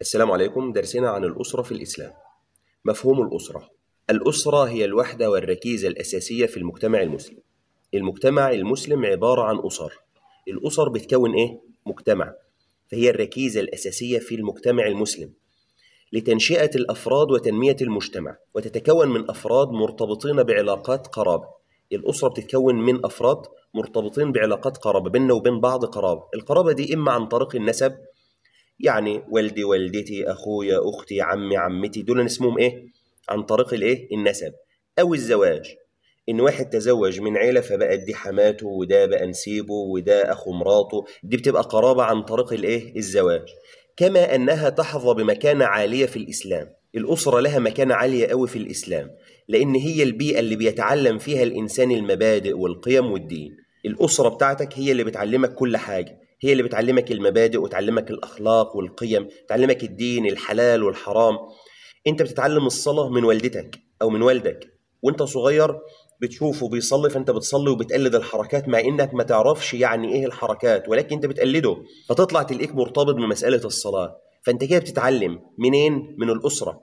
السلام عليكم درسنا عن الأسرة في الإسلام مفهوم الأسرة الأسرة هي الوحدة والركيزة الأساسية في المجتمع المسلم المجتمع المسلم عبارة عن أسر الأسر بتكون إيه؟ مجتمع فهي الركيزة الأساسية في المجتمع المسلم لتنشئة الأفراد وتنمية المجتمع وتتكون من أفراد مرتبطين بعلاقات قرابة الأسرة بتتكون من أفراد مرتبطين بعلاقات قرابة بيننا وبين بعض قرابة القرابة دي إما عن طريق النسب يعني والدي والدتي اخويا اختي عمي عمتي دول اسمهم ايه عن طريق الايه النسب او الزواج ان واحد تزوج من عيله فبقت دي حماته وده بقى نسيبه وده اخو مراته دي بتبقى قرابه عن طريق الايه الزواج كما انها تحظى بمكانه عاليه في الاسلام الاسره لها مكانه عاليه قوي في الاسلام لان هي البيئه اللي بيتعلم فيها الانسان المبادئ والقيم والدين الاسره بتاعتك هي اللي بتعلمك كل حاجه هي اللي بتعلمك المبادئ وتعلمك الأخلاق والقيم تعلمك الدين الحلال والحرام أنت بتتعلم الصلاة من والدتك أو من والدك وأنت صغير بتشوفه بيصلي فانت بتصلي وبتقلد الحركات مع انك ما تعرفش يعني ايه الحركات ولكن انت بتقلده فتطلع تلاقيك مرتبط بمساله الصلاه فانت كده بتتعلم منين من الاسره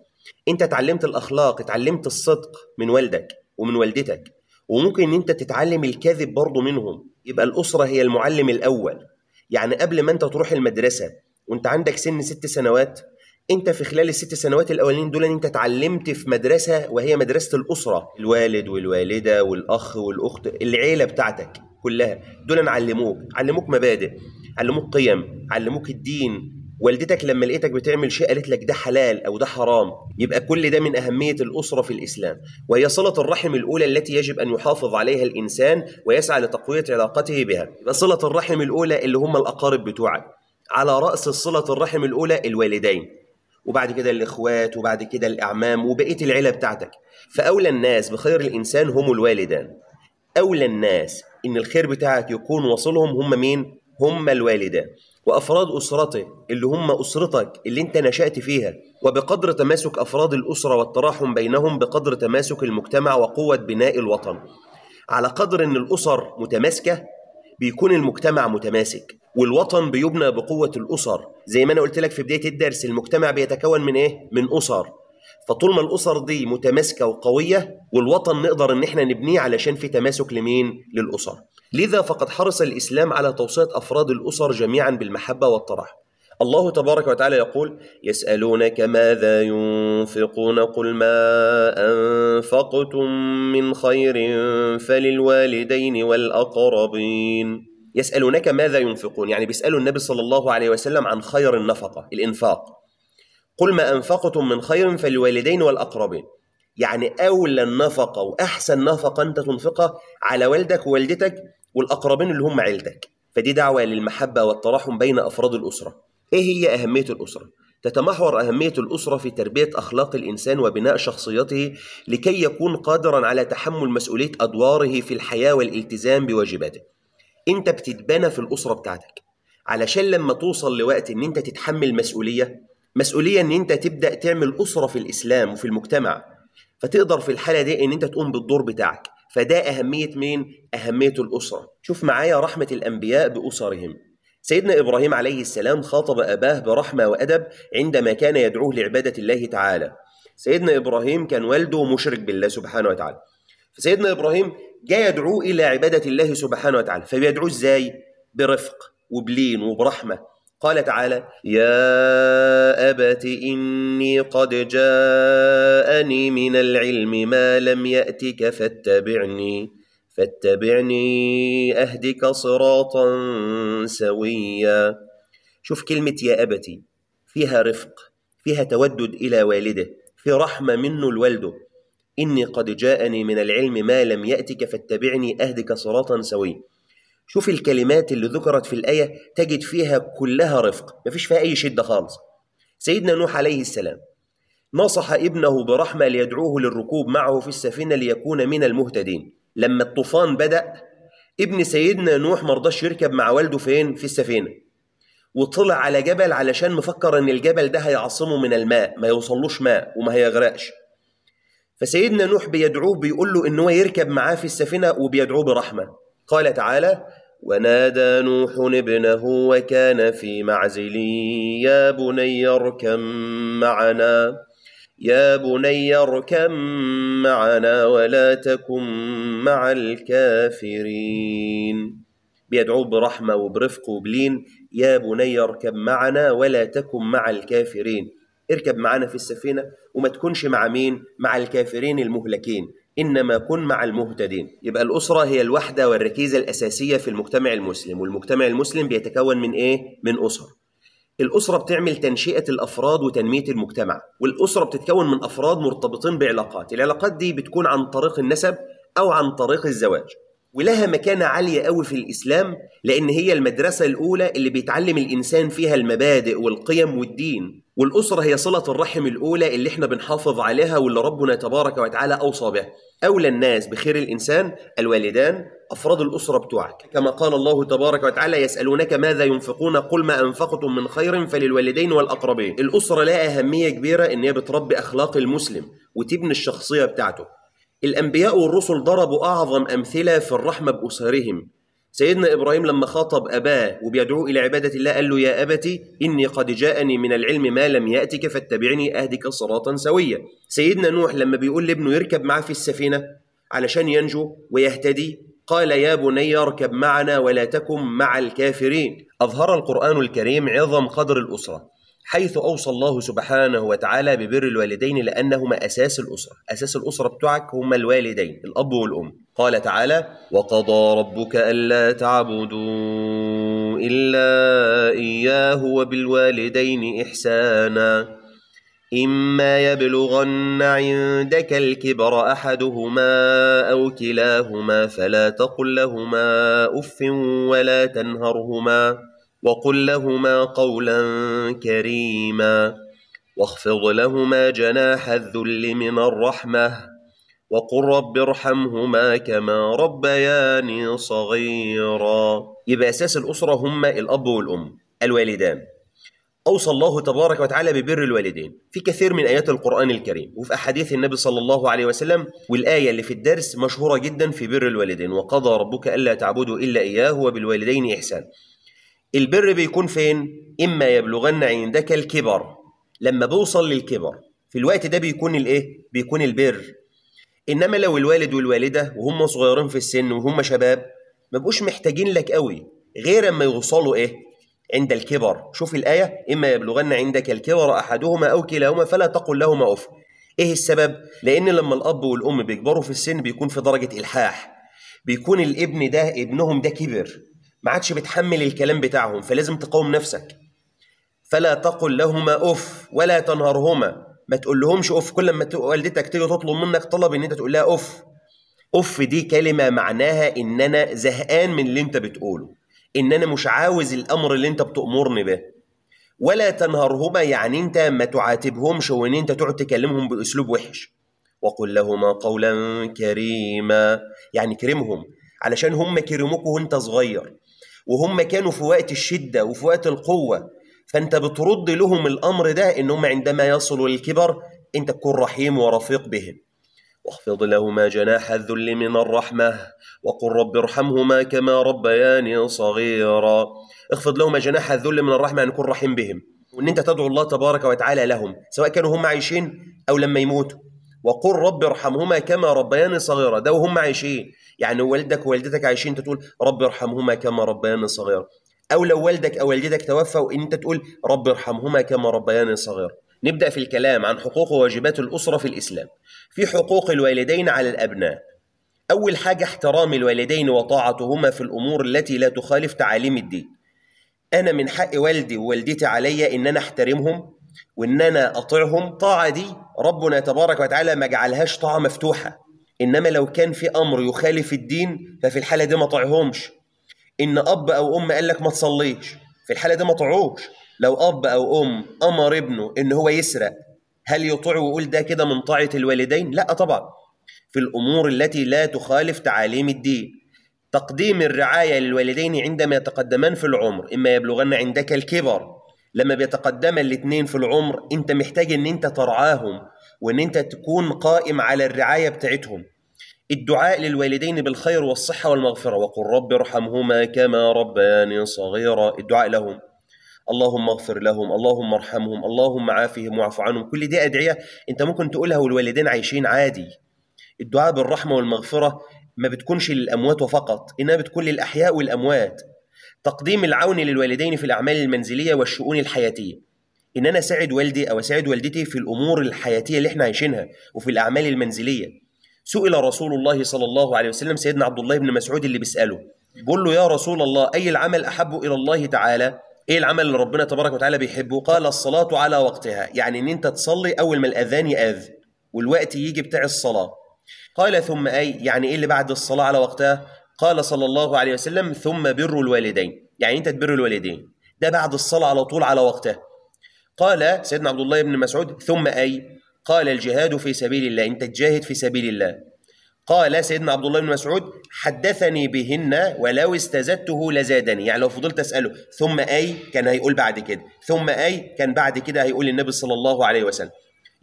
انت اتعلمت الاخلاق اتعلمت الصدق من والدك ومن والدتك وممكن ان انت تتعلم الكذب برضه منهم يبقى الاسره هي المعلم الاول يعني قبل ما انت تروح المدرسه وانت عندك سن ست سنوات انت في خلال الست سنوات الاولين دول انت اتعلمت في مدرسه وهي مدرسه الاسره الوالد والوالده والاخ والاخت العيله بتاعتك كلها دول علموك علموك مبادئ علموك قيم علموك الدين والدتك لما لقيتك بتعمل شيء قالت لك ده حلال او ده حرام يبقى كل ده من اهميه الاسره في الاسلام وهي صله الرحم الاولى التي يجب ان يحافظ عليها الانسان ويسعى لتقويه علاقته بها يبقى صله الرحم الاولى اللي هم الاقارب بتوعك على راس صله الرحم الاولى الوالدين وبعد كده الاخوات وبعد كده الاعمام وبقيه العيله بتاعتك فاولى الناس بخير الانسان هم الوالدان اولى الناس ان الخير بتاعك يكون واصلهم هم مين هم الوالدان وافراد اسرته اللي هم اسرتك اللي انت نشات فيها وبقدر تماسك افراد الاسره والتراحم بينهم بقدر تماسك المجتمع وقوه بناء الوطن على قدر ان الاسر متماسكه بيكون المجتمع متماسك والوطن بيبنى بقوه الاسر زي ما انا قلت لك في بدايه الدرس المجتمع بيتكون من ايه من اسر فطول ما الاسر دي متماسكه وقويه والوطن نقدر ان احنا نبنيه علشان في تماسك لمين للاسر لذا فقد حرص الإسلام على توصية أفراد الأسر جميعا بالمحبة والطرح الله تبارك وتعالى يقول يسألونك ماذا ينفقون قل ما أنفقتم من خير فللوالدين والأقربين يسألونك ماذا ينفقون يعني بيسألوا النبي صلى الله عليه وسلم عن خير النفقة الإنفاق قل ما أنفقتم من خير فللوالدين والأقربين يعني أولى النفقة وأحسن نفقة أنت تنفقها على والدك ووالدتك والأقربين اللي هم عيلتك فدي دعوة للمحبة والتراحم بين أفراد الأسرة إيه هي أهمية الأسرة؟ تتمحور أهمية الأسرة في تربية أخلاق الإنسان وبناء شخصيته لكي يكون قادرا على تحمل مسؤولية أدواره في الحياة والالتزام بواجباته أنت بتتبنى في الأسرة بتاعتك علشان لما توصل لوقت أن أنت تتحمل مسؤولية مسؤولية أن أنت تبدأ تعمل أسرة في الإسلام وفي المجتمع فتقدر في الحاله دي ان انت تقوم بالدور بتاعك فده اهميه مين اهميه الاسره شوف معايا رحمه الانبياء باسرهم سيدنا ابراهيم عليه السلام خاطب اباه برحمه وادب عندما كان يدعوه لعباده الله تعالى سيدنا ابراهيم كان والده مشرك بالله سبحانه وتعالى فسيدنا ابراهيم جاء يدعوه الى عباده الله سبحانه وتعالى فبيدعوه ازاي برفق وبلين وبرحمه قال تعالى يا أبت إني قد جاءني من العلم ما لم يأتك فاتبعني فاتبعني أهدك صراطا سويا شوف كلمة يا أبتي فيها رفق فيها تودد إلى والده في رحمة منه لوالده إني قد جاءني من العلم ما لم يأتك فاتبعني أهدك صراطا سويا شوف الكلمات اللي ذكرت في الآية تجد فيها كلها رفق مفيش فيها أي شدة خالص سيدنا نوح عليه السلام نصح ابنه برحمة ليدعوه للركوب معه في السفينة ليكون من المهتدين لما الطوفان بدأ ابن سيدنا نوح مرضاش يركب مع والده فين في السفينة وطلع على جبل علشان مفكر ان الجبل ده هيعصمه من الماء ما يوصلوش ماء وما هيغرقش فسيدنا نوح بيدعوه بيقول له ان هو يركب معاه في السفينة وبيدعوه برحمة قال تعالى ونادى نوح ابنه وكان في معزل يا بني اركم معنا يا بني اركم معنا ولا تكن مع الكافرين بيدعوه برحمة وبرفق وبلين يا بني اركب معنا ولا تكن مع الكافرين اركب معنا في السفينة وما تكونش مع مين مع الكافرين المهلكين إنما كن مع المهتدين يبقى الأسرة هي الوحدة والركيزة الأساسية في المجتمع المسلم والمجتمع المسلم بيتكون من إيه؟ من أسر الأسرة بتعمل تنشئة الأفراد وتنمية المجتمع والأسرة بتتكون من أفراد مرتبطين بعلاقات العلاقات دي بتكون عن طريق النسب أو عن طريق الزواج ولها مكانة عالية قوي في الإسلام لأن هي المدرسة الأولى اللي بيتعلم الإنسان فيها المبادئ والقيم والدين والأسرة هي صلة الرحم الأولى اللي احنا بنحافظ عليها واللي ربنا تبارك وتعالى أوصى بها أولى الناس بخير الإنسان الوالدان أفراد الأسرة بتوعك كما قال الله تبارك وتعالى يسألونك ماذا ينفقون قل ما أنفقتم من خير فللوالدين والأقربين الأسرة لها أهمية كبيرة إن هي بتربي أخلاق المسلم وتبني الشخصية بتاعته الأنبياء والرسل ضربوا أعظم أمثلة في الرحمة بأسرهم سيدنا إبراهيم لما خاطب أباه وبيدعوه إلى عبادة الله قال له يا أبتي إني قد جاءني من العلم ما لم يأتك فاتبعني أهدك صراطا سويا سيدنا نوح لما بيقول لابنه يركب معاه في السفينة علشان ينجو ويهتدي قال يا بني اركب معنا ولا تكن مع الكافرين أظهر القرآن الكريم عظم قدر الأسرة حيث أوصى الله سبحانه وتعالى ببر الوالدين لأنهما أساس الأسرة أساس الأسرة بتوعك هما الوالدين الأب والأم قال تعالى وقضى ربك ألا تعبدوا إلا إياه وبالوالدين إحسانا إما يبلغن عندك الكبر أحدهما أو كلاهما فلا تقل لهما أف ولا تنهرهما وقل لهما قولا كريما واخفض لهما جناح الذل من الرحمه وقل رب ارحمهما كما ربياني صغيرا يبقى اساس الاسره هما الاب والام الوالدان أوصى الله تبارك وتعالى ببر الوالدين في كثير من آيات القرآن الكريم وفي أحاديث النبي صلى الله عليه وسلم والآية اللي في الدرس مشهورة جدا في بر الوالدين وقضى ربك ألا تعبدوا إلا إياه وبالوالدين إحسان البر بيكون فين اما يبلغن عندك الكبر لما بوصل للكبر في الوقت ده بيكون الايه بيكون البر انما لو الوالد والوالده وهم صغيرين في السن وهم شباب ما بقوش محتاجين لك قوي غير اما يوصلوا ايه عند الكبر شوف الايه اما يبلغن عندك الكبر احدهما او كلاهما فلا تقل لهما اف ايه السبب لان لما الاب والام بيكبروا في السن بيكون في درجه الحاح بيكون الابن ده ابنهم ده كبر ما عادش بتحمل الكلام بتاعهم فلازم تقاوم نفسك فلا تقل لهما اف ولا تنهرهما ما تقول لهمش اف كل ما والدتك تيجي تطلب منك طلب ان انت تقول لها اف اف دي كلمه معناها ان انا زهقان من اللي انت بتقوله ان انا مش عاوز الامر اللي انت بتامرني به ولا تنهرهما يعني انت ما تعاتبهمش وان انت تقعد تكلمهم باسلوب وحش وقل لهما قولا كريما يعني كرمهم علشان هم كرموك وانت صغير وهم كانوا في وقت الشدة وفي وقت القوة فأنت بترد لهم الأمر ده إنهم عندما يصلوا للكبر أنت تكون رحيم ورفيق بهم واخفض لهما جناح الذل من الرحمة وقل رب ارحمهما كما ربياني صغيرا اخفض لهما جناح الذل من الرحمة أن يكون رحيم بهم وإن أنت تدعو الله تبارك وتعالى لهم سواء كانوا هم عايشين أو لما يموتوا وقل رب ارحمهما كما ربياني صغيرة ده وهم عايشين يعني والدك ووالدتك عايشين انت تقول رب ارحمهما كما ربياني صغيرة او لو والدك او والدتك توفى وان انت تقول رب ارحمهما كما ربياني صغيرة نبدأ في الكلام عن حقوق وواجبات الأسرة في الإسلام في حقوق الوالدين على الأبناء أول حاجة احترام الوالدين وطاعتهما في الأمور التي لا تخالف تعاليم الدين أنا من حق والدي ووالدتي عليا إن أنا أحترمهم وان انا اطيعهم طاعه دي ربنا تبارك وتعالى ما جعلهاش طاعه مفتوحه انما لو كان في امر يخالف الدين ففي الحاله دي ما طيعهمش ان اب او ام قال لك ما تصليش في الحاله دي ما طيعوش لو اب او ام امر ابنه ان هو يسرق هل يطيع ويقول ده كده من طاعه الوالدين لا طبعا في الامور التي لا تخالف تعاليم الدين تقديم الرعايه للوالدين عندما يتقدمان في العمر اما يبلغن عندك الكبر لما بيتقدم الاتنين في العمر انت محتاج ان انت ترعاهم وان انت تكون قائم على الرعاية بتاعتهم الدعاء للوالدين بالخير والصحة والمغفرة وقل رب ارحمهما كما ربياني صغيرا الدعاء لهم اللهم اغفر لهم اللهم ارحمهم اللهم عافهم واعف عنهم كل دي أدعية انت ممكن تقولها والوالدين عايشين عادي الدعاء بالرحمة والمغفرة ما بتكونش للأموات وفقط إنها بتكون للأحياء والأموات تقديم العون للوالدين في الأعمال المنزلية والشؤون الحياتية إن أنا أساعد والدي أو أساعد والدتي في الأمور الحياتية اللي إحنا عايشينها وفي الأعمال المنزلية سئل رسول الله صلى الله عليه وسلم سيدنا عبد الله بن مسعود اللي بيسأله بيقول له يا رسول الله أي العمل أحب إلى الله تعالى ايه العمل اللي ربنا تبارك وتعالى بيحبه قال الصلاه على وقتها يعني ان انت تصلي اول ما الاذان ياذ والوقت يجي بتاع الصلاه قال ثم اي يعني ايه اللي بعد الصلاه على وقتها قال صلى الله عليه وسلم ثم بر الوالدين يعني انت تبر الوالدين ده بعد الصلاه على طول على وقتها قال سيدنا عبد الله بن مسعود ثم اي قال الجهاد في سبيل الله انت تجاهد في سبيل الله قال سيدنا عبد الله بن مسعود حدثني بهن ولو استزدته لزادني يعني لو فضلت اساله ثم اي كان هيقول بعد كده ثم اي كان بعد كده هيقول النبي صلى الله عليه وسلم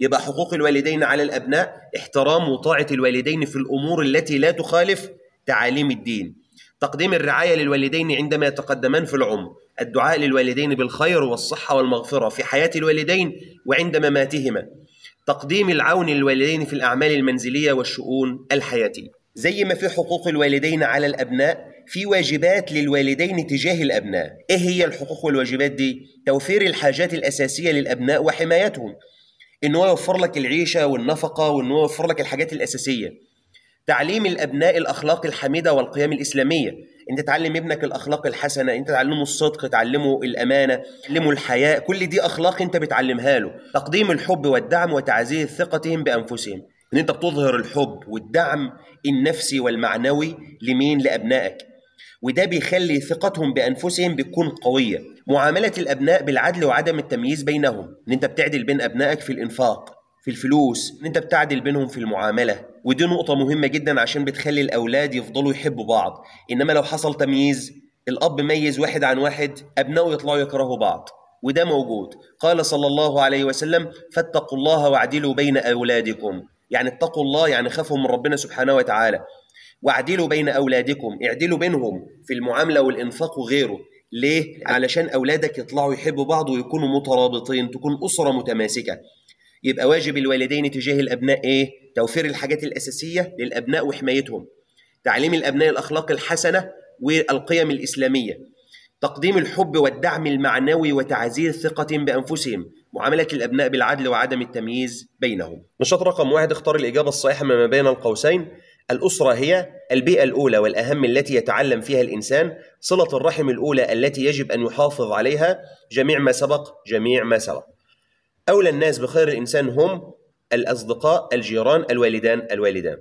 يبقى حقوق الوالدين على الابناء احترام وطاعه الوالدين في الامور التي لا تخالف تعاليم الدين تقديم الرعاية للوالدين عندما يتقدمان في العمر الدعاء للوالدين بالخير والصحة والمغفرة في حياة الوالدين وعند مماتهما تقديم العون للوالدين في الأعمال المنزلية والشؤون الحياتية زي ما في حقوق الوالدين على الأبناء في واجبات للوالدين تجاه الأبناء إيه هي الحقوق والواجبات دي؟ توفير الحاجات الأساسية للأبناء وحمايتهم إن هو يوفر لك العيشة والنفقة وإن هو يوفر لك الحاجات الأساسية تعليم الابناء الاخلاق الحميده والقيم الاسلاميه انت تعلم ابنك الاخلاق الحسنه انت تعلمه الصدق تعلمه الامانه تعلمه الحياء كل دي اخلاق انت بتعلمها له تقديم الحب والدعم وتعزيز ثقتهم بانفسهم ان انت بتظهر الحب والدعم النفسي والمعنوي لمين لابنائك وده بيخلي ثقتهم بانفسهم بتكون قويه معامله الابناء بالعدل وعدم التمييز بينهم ان انت بتعدل بين ابنائك في الانفاق في الفلوس ان انت بتعدل بينهم في المعامله ودي نقطة مهمة جدا عشان بتخلي الأولاد يفضلوا يحبوا بعض إنما لو حصل تمييز الأب ميز واحد عن واحد أبنائه يطلعوا يكرهوا بعض وده موجود قال صلى الله عليه وسلم فاتقوا الله واعدلوا بين أولادكم يعني اتقوا الله يعني خافوا من ربنا سبحانه وتعالى واعدلوا بين أولادكم اعدلوا بينهم في المعاملة والإنفاق وغيره ليه؟ علشان أولادك يطلعوا يحبوا بعض ويكونوا مترابطين تكون أسرة متماسكة يبقى واجب الوالدين تجاه الابناء ايه؟ توفير الحاجات الاساسيه للابناء وحمايتهم. تعليم الابناء الاخلاق الحسنه والقيم الاسلاميه. تقديم الحب والدعم المعنوي وتعزيز ثقه بانفسهم، معامله الابناء بالعدل وعدم التمييز بينهم. نشاط رقم واحد اختار الاجابه الصحيحه ما بين القوسين. الأسرة هي البيئة الأولى والأهم التي يتعلم فيها الإنسان صلة الرحم الأولى التي يجب أن يحافظ عليها جميع ما سبق جميع ما سبق أولى الناس بخير الإنسان هم الأصدقاء الجيران الوالدان الوالدان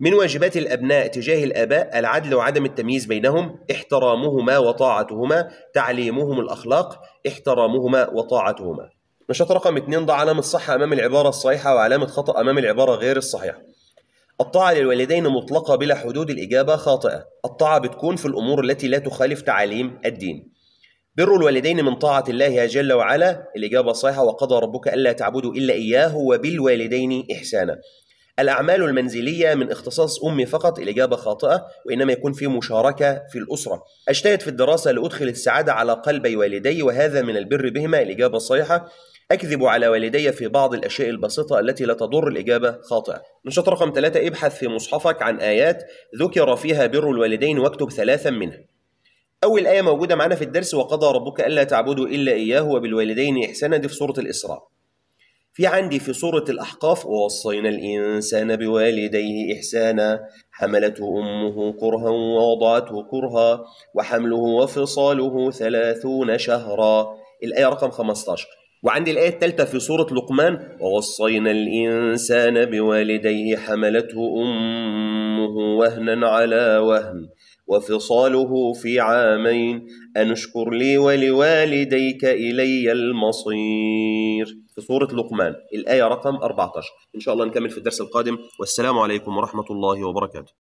من واجبات الأبناء تجاه الآباء العدل وعدم التمييز بينهم احترامهما وطاعتهما تعليمهم الأخلاق احترامهما وطاعتهما نشاط رقم 2 ضع علامة صح أمام العبارة الصحيحة وعلامة خطأ أمام العبارة غير الصحيحة الطاعة للوالدين مطلقة بلا حدود الإجابة خاطئة الطاعة بتكون في الأمور التي لا تخالف تعاليم الدين بر الوالدين من طاعة الله جل وعلا الإجابة الصحيحة وقضى ربك ألا تعبدوا إلا إياه وبالوالدين إحسانا الأعمال المنزلية من اختصاص أمي فقط الإجابة خاطئة وإنما يكون في مشاركة في الأسرة أجتهد في الدراسة لأدخل السعادة على قلبي والدي وهذا من البر بهما الإجابة الصحيحة أكذب على والدي في بعض الأشياء البسيطة التي لا تضر الإجابة خاطئة نشاط رقم ثلاثة ابحث في مصحفك عن آيات ذكر فيها بر الوالدين واكتب ثلاثا منها أول آية موجودة معانا في الدرس وقضى ربك ألا تعبدوا إلا إياه وبالوالدين إحسانا دي في سورة الإسراء. في عندي في سورة الأحقاف ووصينا الإنسان بوالديه إحسانا حملته أمه كرها ووضعته كرها وحمله وفصاله ثلاثون شهرا الآية رقم 15 وعندي الآية الثالثة في سورة لقمان ووصينا الإنسان بوالديه حملته أمه وهنا على وهن وفصاله في عامين أن اشكر لي ولوالديك إلي المصير في سورة لقمان الآية رقم 14 إن شاء الله نكمل في الدرس القادم والسلام عليكم ورحمة الله وبركاته